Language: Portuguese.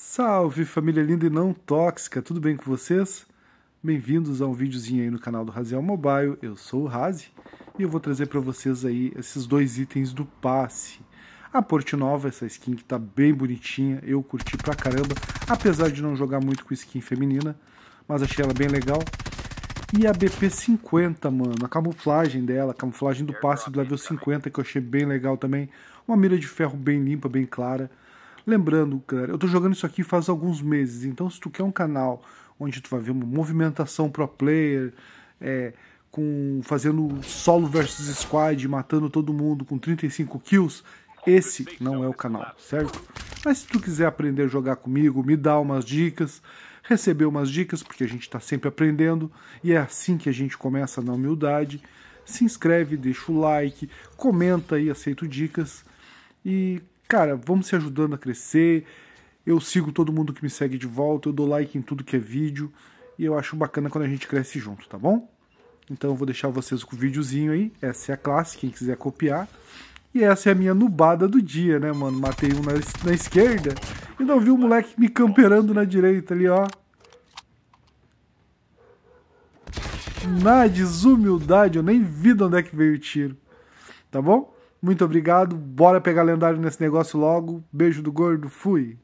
Salve família linda e não tóxica, tudo bem com vocês? Bem-vindos a um videozinho aí no canal do Raziel Mobile, eu sou o Razi e eu vou trazer para vocês aí esses dois itens do passe. A Porte Nova, essa skin que tá bem bonitinha, eu curti pra caramba, apesar de não jogar muito com skin feminina, mas achei ela bem legal. E a BP50, mano, a camuflagem dela, a camuflagem do é passe do level 50 que eu achei bem legal também. Uma mira de ferro bem limpa, bem clara. Lembrando, cara, eu estou jogando isso aqui faz alguns meses, então se tu quer um canal onde tu vai ver uma movimentação pro player, é, com fazendo solo versus squad, matando todo mundo com 35 kills, esse não é o canal, certo? Mas se tu quiser aprender a jogar comigo, me dá umas dicas, receber umas dicas, porque a gente está sempre aprendendo, e é assim que a gente começa na humildade. Se inscreve, deixa o like, comenta aí, aceito dicas. E, cara, vamos se ajudando a crescer. Eu sigo todo mundo que me segue de volta, eu dou like em tudo que é vídeo e eu acho bacana quando a gente cresce junto, tá bom? Então eu vou deixar vocês com o videozinho aí. Essa é a classe, quem quiser copiar. E essa é a minha nubada do dia, né, mano? Matei um na, na esquerda e não vi o um moleque me camperando na direita ali, ó. Na desumildade, eu nem vi de onde é que veio o tiro. Tá bom? Muito obrigado. Bora pegar lendário nesse negócio logo. Beijo do gordo. Fui.